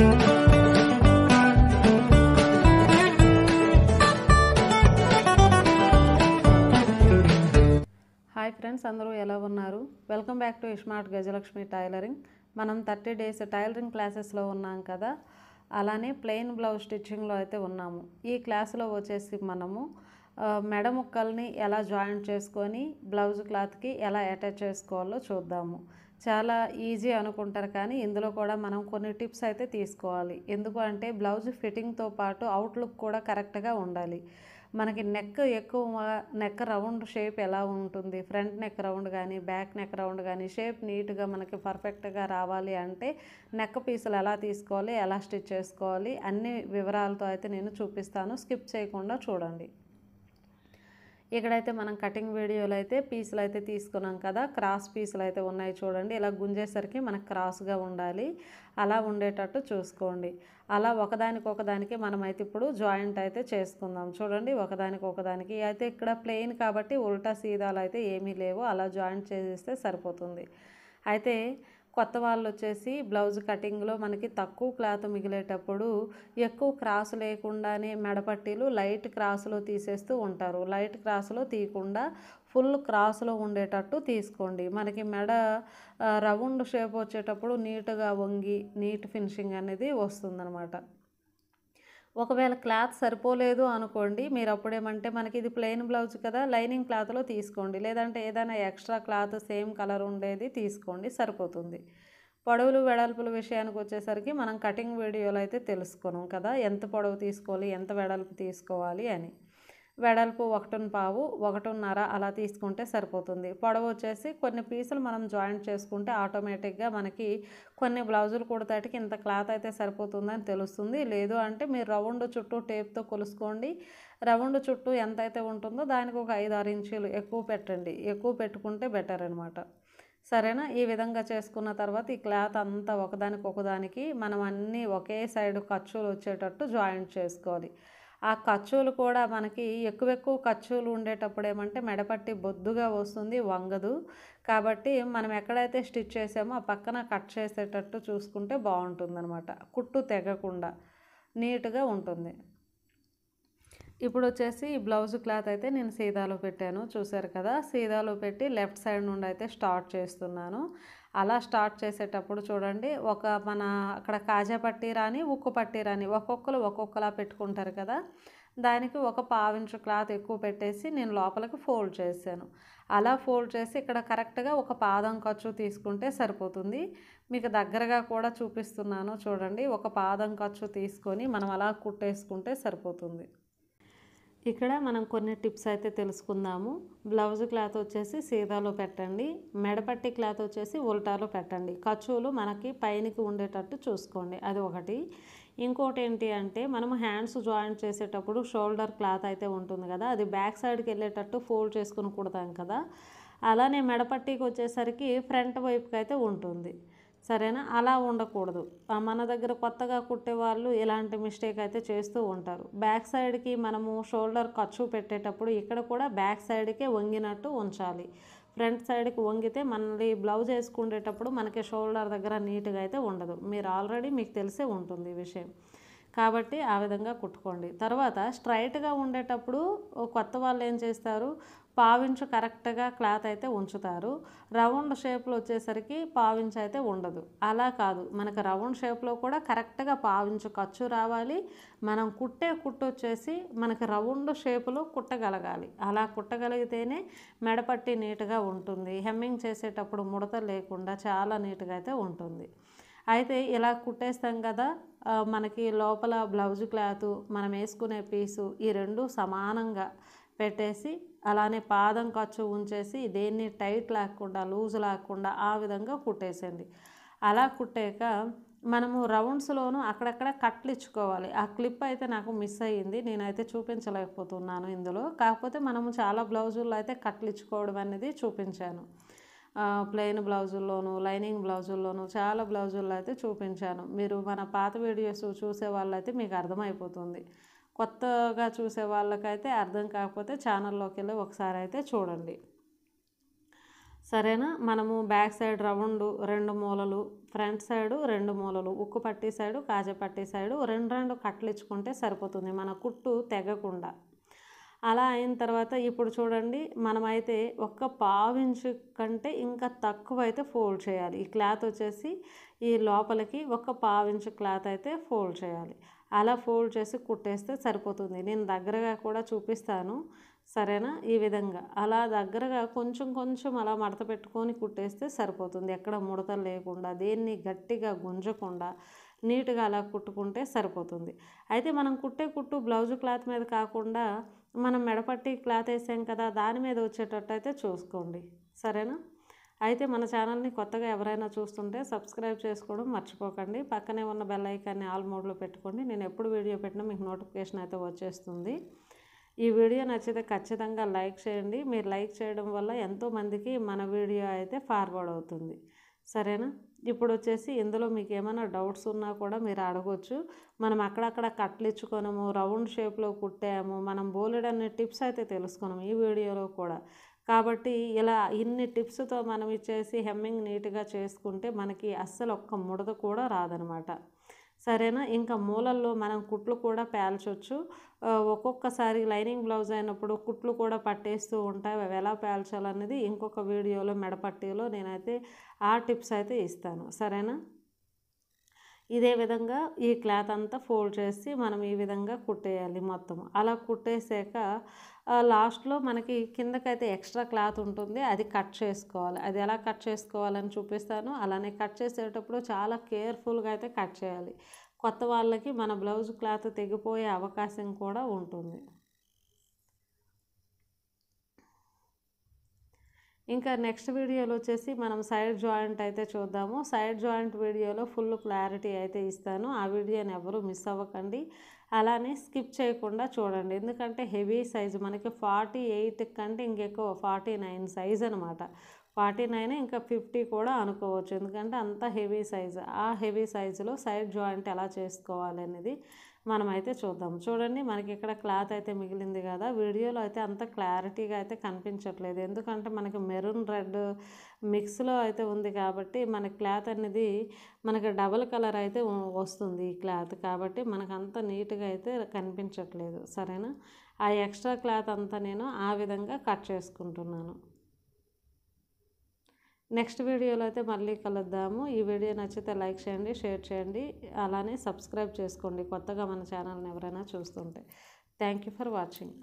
hi friends అందరూ ఎలా ఉన్నారు వెల్కమ్ బ్యాక్ టు ఇస్మార్ట్ గజలక్ష్మి టైలరింగ్ మనం థర్టీ డేస్ టైలరింగ్ క్లాసెస్లో ఉన్నాం కదా అలానే ప్లెయిన్ బ్లౌజ్ స్టిచ్చింగ్లో అయితే ఉన్నాము ఈ క్లాస్లో వచ్చేసి మనము మెడ ముక్కల్ని ఎలా జాయింట్ చేసుకొని బ్లౌజ్ క్లాత్కి ఎలా అటాచ్ చేసుకోవాలో చూద్దాము చాలా ఈజీ అనుకుంటారు కానీ ఇందులో కూడా మనం కొన్ని టిప్స్ అయితే తీసుకోవాలి ఎందుకు అంటే బ్లౌజ్ ఫిట్టింగ్తో పాటు అవుట్లుక్ కూడా కరెక్ట్గా ఉండాలి మనకి నెక్ ఎక్కువ నెక్ రౌండ్ షేప్ ఎలా ఉంటుంది ఫ్రంట్ నెక్ రౌండ్ కానీ బ్యాక్ నెక్ రౌండ్ కానీ షేప్ నీట్గా మనకి పర్ఫెక్ట్గా రావాలి అంటే నెక్ పీసులు ఎలా తీసుకోవాలి ఎలా స్టిచ్ చేసుకోవాలి అన్ని వివరాలతో అయితే నేను చూపిస్తాను స్కిప్ చేయకుండా చూడండి ఇక్కడైతే మనం కటింగ్ వీడియోలు అయితే పీసులు అయితే తీసుకున్నాం కదా క్రాస్ పీసులు అయితే ఉన్నాయి చూడండి ఇలా గుంజేసరికి మనకు క్రాస్గా ఉండాలి అలా ఉండేటట్టు చూసుకోండి అలా ఒకదానికి ఒకదానికి మనమైతే ఇప్పుడు జాయింట్ అయితే చేసుకుందాం చూడండి ఒకదానికి ఒకదానికి అయితే ఇక్కడ ప్లెయిన్ కాబట్టి ఉల్టా సీదాలు అయితే ఏమీ లేవు అలా జాయింట్ చేసేస్తే సరిపోతుంది అయితే కొత్త వాళ్ళు వచ్చేసి బ్లౌజ్ కటింగ్లో మనకి తక్కువ క్లాత్ మిగిలేటప్పుడు ఎక్కువ క్రాస్ లేకుండానే మెడపట్టీలు లైట్ క్రాస్లో తీసేస్తూ ఉంటారు లైట్ క్రాస్లో తీయకుండా ఫుల్ క్రాస్లో ఉండేటట్టు తీసుకోండి మనకి మెడ రౌండ్ షేప్ వచ్చేటప్పుడు నీట్గా వంగి నీట్ ఫినిషింగ్ అనేది వస్తుందన్నమాట ఒకవేళ క్లాత్ సరిపోలేదు అనుకోండి మీరు అప్పుడేమంటే మనకి ఇది ప్లెయిన్ బ్లౌజ్ కదా లైనింగ్ క్లాత్లో తీసుకోండి లేదంటే ఏదైనా ఎక్స్ట్రా క్లాత్ సేమ్ కలర్ ఉండేది తీసుకోండి సరిపోతుంది పొడవులు వెడల్పుల విషయానికి వచ్చేసరికి మనం కటింగ్ వీడియోలో అయితే తెలుసుకున్నాం కదా ఎంత పొడవు తీసుకోవాలి ఎంత వెడల్పు తీసుకోవాలి అని వెడల్పు ఒకటిన్ పావు ఒకటిన్నర అలా తీసుకుంటే సరిపోతుంది పొడవు వచ్చేసి కొన్ని పీసులు మనం జాయింట్ చేసుకుంటే ఆటోమేటిక్గా మనకి కొన్ని బ్లౌజులు కుడతాటికి ఇంత క్లాత్ అయితే సరిపోతుందని తెలుస్తుంది లేదు అంటే మీరు రౌండ్ చుట్టూ టేప్తో కొలుసుకోండి రౌండ్ చుట్టూ ఎంత అయితే ఉంటుందో దానికి ఒక ఐదు ఆరు ఇంచులు ఎక్కువ పెట్టండి ఎక్కువ పెట్టుకుంటే బెటర్ అనమాట సరేనా ఈ విధంగా చేసుకున్న తర్వాత ఈ క్లాత్ అంతా ఒకదానికి ఒకదానికి మనం అన్నీ ఒకే సైడ్ ఖర్చులు వచ్చేటట్టు జాయింట్ చేసుకోవాలి ఆ ఖర్చులు కూడా మనకి ఎక్కువ ఎక్కువ ఖర్చులు ఉండేటప్పుడు ఏమంటే మెడపట్టి బొద్దుగా వస్తుంది వంగదు కాబట్టి మనం ఎక్కడైతే స్టిచ్ చేసామో ఆ పక్కన కట్ చేసేటట్టు చూసుకుంటే బాగుంటుందన్నమాట కుట్టు తెగకుండా నీట్గా ఉంటుంది ఇప్పుడు వచ్చేసి ఈ బ్లౌజ్ క్లాత్ అయితే నేను సీదాలో పెట్టాను చూసారు కదా సీదాలో పెట్టి లెఫ్ట్ సైడ్ నుండి అయితే స్టార్ట్ చేస్తున్నాను అలా స్టార్ట్ చేసేటప్పుడు చూడండి ఒక మన అక్కడ కాజా పట్టీ రాని ఉక్కు పట్టీ రాని ఒక్కొక్కరు ఒక్కొక్కలా పెట్టుకుంటారు కదా దానికి ఒక పావించు క్లాత్ ఎక్కువ పెట్టేసి నేను లోపలికి ఫోల్డ్ చేశాను అలా ఫోల్డ్ చేసి ఇక్కడ కరెక్ట్గా ఒక పాదం ఖర్చు తీసుకుంటే సరిపోతుంది మీకు దగ్గరగా కూడా చూపిస్తున్నాను చూడండి ఒక పాదం ఖర్చు తీసుకొని మనం అలా కుట్టేసుకుంటే సరిపోతుంది ఇక్కడ మనం కొన్ని టిప్స్ అయితే తెలుసుకుందాము బ్లౌజ్ క్లాత్ వచ్చేసి సీదాలో పెట్టండి మెడపట్టి క్లాత్ వచ్చేసి ఉల్టాలో పెట్టండి ఖర్చులు మనకి పైనకి ఉండేటట్టు చూసుకోండి అది ఒకటి ఇంకోటి ఏంటి అంటే మనం హ్యాండ్స్ జాయింట్ చేసేటప్పుడు షోల్డర్ క్లాత్ అయితే ఉంటుంది కదా అది బ్యాక్ సైడ్కి వెళ్ళేటట్టు ఫోల్డ్ చేసుకుని కుడతాం కదా అలానే మెడపట్టికి వచ్చేసరికి ఫ్రంట్ వైపుకి అయితే ఉంటుంది సరేనా అలా ఉండకూడదు మన దగ్గర కొత్తగా కుట్టే వాళ్ళు ఇలాంటి మిస్టేక్ అయితే చేస్తూ ఉంటారు బ్యాక్ సైడ్కి మనము షోల్డర్ ఖర్చు పెట్టేటప్పుడు ఇక్కడ కూడా బ్యాక్ సైడ్కే వంగినట్టు ఉంచాలి ఫ్రంట్ సైడ్కి వంగితే మనది బ్లౌజ్ వేసుకునేటప్పుడు మనకి షోల్డర్ దగ్గర నీట్గా అయితే ఉండదు మీరు ఆల్రెడీ మీకు తెలిసే ఉంటుంది విషయం కాబట్టి ఆ విధంగా కుట్టుకోండి తర్వాత స్ట్రైట్గా ఉండేటప్పుడు కొత్త వాళ్ళు ఏం చేస్తారు పావించు కరెక్ట్గా క్లాత్ అయితే ఉంచుతారు రౌండ్ షేప్లో వచ్చేసరికి పావించు అయితే ఉండదు అలా కాదు మనకు రౌండ్ షేప్లో కూడా కరెక్ట్గా పావించు ఖర్చు రావాలి మనం కుట్టే కుట్టు వచ్చేసి మనకు రౌండ్ షేపులో కుట్టగలగాలి అలా కుట్టగలిగితేనే మెడపట్టి నీట్గా ఉంటుంది హెమ్మింగ్ చేసేటప్పుడు ముడత లేకుండా చాలా నీట్గా అయితే ఉంటుంది అయితే ఇలా కుట్టేస్తాం కదా మనకి లోపల బ్లౌజ్ క్లాత్ మనం వేసుకునే పీసు ఈ రెండు సమానంగా పెట్టేసి అలానే పాదం ఖర్చు ఉంచేసి దేన్ని టైట్ లేకుండా లూజ్ లేకుండా ఆ విధంగా కుట్టేసింది అలా కుట్టాక మనము రౌండ్స్లోనూ అక్కడక్కడ కట్లు ఇచ్చుకోవాలి ఆ క్లిప్ అయితే నాకు మిస్ అయ్యింది నేనైతే చూపించలేకపోతున్నాను ఇందులో కాకపోతే మనము చాలా బ్లౌజుల్లో అయితే కట్లు ఇచ్చుకోవడం అనేది చూపించాను ప్లెయిన్ బ్లౌజుల్లోనూ లైనింగ్ బ్లౌజుల్లోనూ చాలా బ్లౌజుల్లో అయితే చూపించాను మీరు మన పాత వీడియోస్ చూసే వాళ్ళైతే మీకు అర్థమైపోతుంది కొత్తగా చూసే వాళ్ళకైతే అర్థం కాకపోతే ఛానల్లోకి వెళ్ళి ఒకసారి అయితే చూడండి సరేనా మనము బ్యాక్ సైడ్ రౌండ్ రెండు మూలలు ఫ్రంట్ సైడు రెండు మూలలు ఉక్కు పట్టి సైడు కాజ పట్టి సైడు రెండు రెండు కట్లు ఇచ్చుకుంటే సరిపోతుంది మన కుట్టు తెగకుండా అలా అయిన తర్వాత ఇప్పుడు చూడండి మనమైతే ఒక్క పావించు కంటే ఇంకా తక్కువ అయితే ఫోల్డ్ చేయాలి ఈ క్లాత్ వచ్చేసి ఈ లోపలికి ఒక్క పావించు క్లాత్ అయితే ఫోల్డ్ చేయాలి అలా ఫోల్డ్ చేసి కుట్టేస్తే సరిపోతుంది నేను దగ్గరగా కూడా చూపిస్తాను సరేనా ఈ విధంగా అలా దగ్గరగా కొంచెం కొంచెం అలా మడత పెట్టుకొని కుట్టేస్తే సరిపోతుంది ఎక్కడ ముడతలు లేకుండా దేన్ని గట్టిగా గుంజకుండా నీట్గా అలా కుట్టుకుంటే సరిపోతుంది అయితే మనం కుట్టే కుట్టు బ్లౌజ్ క్లాత్ మీద కాకుండా మనం మెడపట్టి క్లాత్ వేసాం కదా దాని మీద వచ్చేటట్టు అయితే చూసుకోండి సరేనా అయితే మన ఛానల్ని కొత్తగా ఎవరైనా చూస్తుంటే సబ్స్క్రైబ్ చేసుకోవడం మర్చిపోకండి పక్కనే ఉన్న బెల్ ఐకాన్ని ఆల్ మోడ్లో పెట్టుకోండి నేను ఎప్పుడు వీడియో పెట్టినా మీకు నోటిఫికేషన్ అయితే వచ్చేస్తుంది ఈ వీడియో నచ్చితే ఖచ్చితంగా లైక్ చేయండి మీరు లైక్ చేయడం వల్ల ఎంతోమందికి మన వీడియో అయితే ఫార్వర్డ్ అవుతుంది సరేనా ఇప్పుడు వచ్చేసి ఇందులో మీకు ఏమైనా డౌట్స్ ఉన్నా కూడా మీరు అడగచ్చు మనం అక్కడక్కడ కట్లు ఇచ్చుకోనము రౌండ్ షేప్లో కుట్టాము మనం బోలెడన్ని టిప్స్ అయితే తెలుసుకున్నాము ఈ వీడియోలో కూడా కాబట్టి ఇలా ఇన్ని టిప్స్తో మనం ఇచ్చేసి హెమ్మింగ్ నీట్గా చేసుకుంటే మనకి అస్సలు ఒక్క ముడత కూడా రాదనమాట సరేనా ఇంకా మూలల్లో మనం కుట్లు కూడా పేల్చొచ్చు ఒక్కొక్కసారి లైనింగ్ బ్లౌజ్ అయినప్పుడు కుట్లు కూడా పట్టేస్తూ ఉంటాయి అవి ఎలా పేల్చాలనేది ఇంకొక వీడియోలో మెడపట్టిలో నేనైతే ఆ టిప్స్ అయితే ఇస్తాను సరేనా ఇదే విధంగా ఈ క్లాత్ అంతా ఫోల్డ్ చేసి మనం ఈ విధంగా కుట్టేయాలి మొత్తం అలా కుట్టేసాక లాస్ట్లో మనకి కిందకైతే ఎక్స్ట్రా క్లాత్ ఉంటుంది అది కట్ చేసుకోవాలి అది ఎలా కట్ చేసుకోవాలని చూపిస్తాను అలానే కట్ చేసేటప్పుడు చాలా కేర్ఫుల్గా అయితే కట్ చేయాలి కొత్త వాళ్ళకి మన బ్లౌజ్ క్లాత్ తెగిపోయే అవకాశం కూడా ఉంటుంది ఇంకా నెక్స్ట్ వీడియోలో వచ్చేసి మనం సైడ్ జాయింట్ అయితే చూద్దాము సైడ్ జాయింట్ వీడియోలో ఫుల్ క్లారిటీ అయితే ఇస్తాను ఆ వీడియోని ఎవరూ మిస్ అవ్వకండి అలానే స్కిప్ చేయకుండా చూడండి ఎందుకంటే హెవీ సైజు మనకి ఫార్టీ ఎయిట్ కంటే ఇంకెక్కువ ఫార్టీ నైన్ సైజ్ అనమాట ఫార్టీ నైన్ ఇంకా ఫిఫ్టీ కూడా అనుకోవచ్చు ఎందుకంటే అంత హెవీ సైజు ఆ హెవీ సైజులో సైడ్ జాయింట్ ఎలా చేసుకోవాలి అనేది మనమైతే చూద్దాం చూడండి మనకి ఇక్కడ క్లాత్ అయితే మిగిలింది కదా వీడియోలో అయితే అంత క్లారిటీగా అయితే కనిపించట్లేదు ఎందుకంటే మనకి మెరూన్ రెడ్ మిక్స్లో అయితే ఉంది కాబట్టి మన క్లాత్ అనేది మనకి డబల్ కలర్ అయితే వస్తుంది ఈ క్లాత్ కాబట్టి మనకు అంత నీట్గా అయితే కనిపించట్లేదు సరేనా ఆ ఎక్స్ట్రా క్లాత్ అంతా నేను ఆ విధంగా కట్ చేసుకుంటున్నాను నెక్స్ట్ వీడియోలో అయితే మళ్ళీ కలుద్దాము ఈ వీడియో నచ్చితే లైక్ చేయండి షేర్ చేయండి అలానే సబ్స్క్రైబ్ చేసుకోండి కొత్తగా మన ఛానల్ని ఎవరైనా చూస్తుంటే థ్యాంక్ యూ ఫర్ వాచింగ్